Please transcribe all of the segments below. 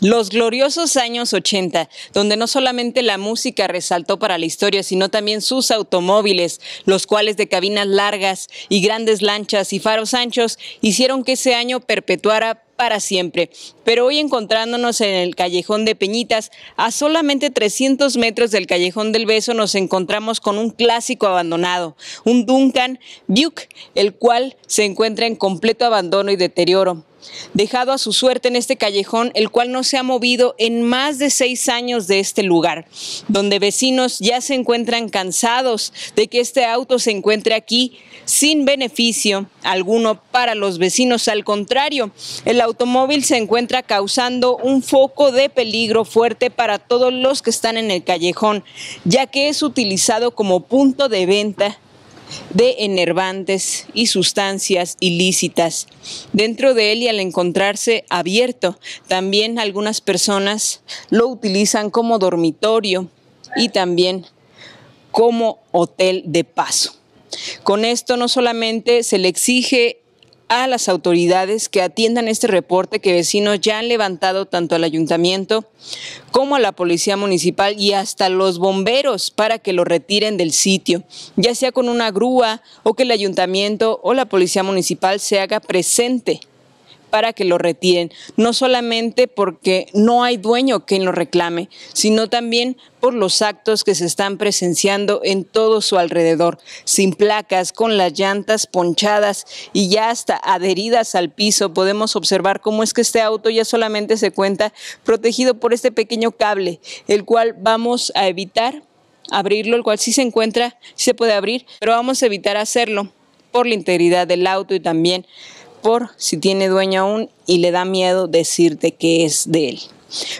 Los gloriosos años 80, donde no solamente la música resaltó para la historia, sino también sus automóviles, los cuales de cabinas largas y grandes lanchas y faros anchos hicieron que ese año perpetuara para siempre. Pero hoy encontrándonos en el callejón de Peñitas, a solamente 300 metros del callejón del Beso nos encontramos con un clásico abandonado, un Duncan Buick, el cual se encuentra en completo abandono y deterioro dejado a su suerte en este callejón, el cual no se ha movido en más de seis años de este lugar, donde vecinos ya se encuentran cansados de que este auto se encuentre aquí sin beneficio alguno para los vecinos. Al contrario, el automóvil se encuentra causando un foco de peligro fuerte para todos los que están en el callejón, ya que es utilizado como punto de venta de enervantes y sustancias ilícitas. Dentro de él y al encontrarse abierto, también algunas personas lo utilizan como dormitorio y también como hotel de paso. Con esto no solamente se le exige a las autoridades que atiendan este reporte que vecinos ya han levantado tanto al ayuntamiento como a la policía municipal y hasta los bomberos para que lo retiren del sitio, ya sea con una grúa o que el ayuntamiento o la policía municipal se haga presente para que lo retiren, no solamente porque no hay dueño quien lo reclame, sino también por los actos que se están presenciando en todo su alrededor, sin placas, con las llantas ponchadas y ya hasta adheridas al piso, podemos observar cómo es que este auto ya solamente se cuenta protegido por este pequeño cable, el cual vamos a evitar abrirlo, el cual sí se encuentra, sí se puede abrir, pero vamos a evitar hacerlo por la integridad del auto y también por si tiene dueño aún y le da miedo decirte que es de él.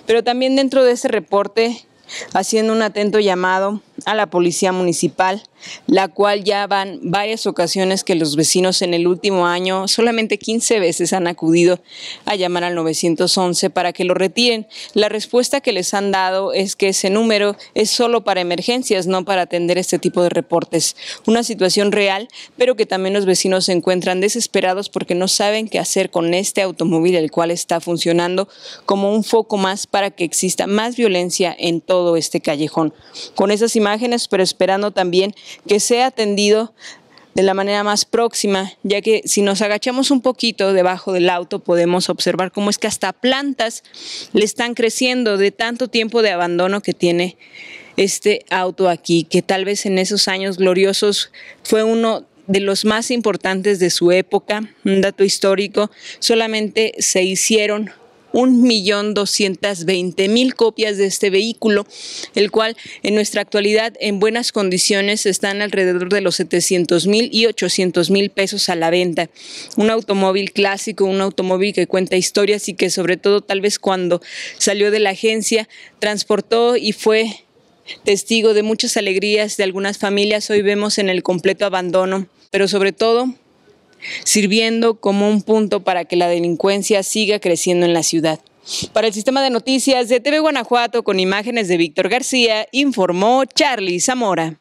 Pero también dentro de ese reporte, haciendo un atento llamado a la policía municipal, la cual ya van varias ocasiones que los vecinos en el último año, solamente 15 veces han acudido a llamar al 911 para que lo retiren. La respuesta que les han dado es que ese número es solo para emergencias, no para atender este tipo de reportes. Una situación real, pero que también los vecinos se encuentran desesperados porque no saben qué hacer con este automóvil, el cual está funcionando como un foco más para que exista más violencia en todo este callejón. Con esas imágenes pero esperando también que sea atendido de la manera más próxima, ya que si nos agachamos un poquito debajo del auto podemos observar cómo es que hasta plantas le están creciendo de tanto tiempo de abandono que tiene este auto aquí, que tal vez en esos años gloriosos fue uno de los más importantes de su época, un dato histórico, solamente se hicieron 1.220.000 copias de este vehículo, el cual en nuestra actualidad en buenas condiciones están alrededor de los 700.000 y 800.000 pesos a la venta. Un automóvil clásico, un automóvil que cuenta historias y que sobre todo tal vez cuando salió de la agencia transportó y fue testigo de muchas alegrías de algunas familias, hoy vemos en el completo abandono, pero sobre todo sirviendo como un punto para que la delincuencia siga creciendo en la ciudad. Para el sistema de noticias de TV Guanajuato, con imágenes de Víctor García, informó Charlie Zamora.